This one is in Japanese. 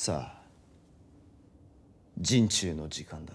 さあ陣中の時間だ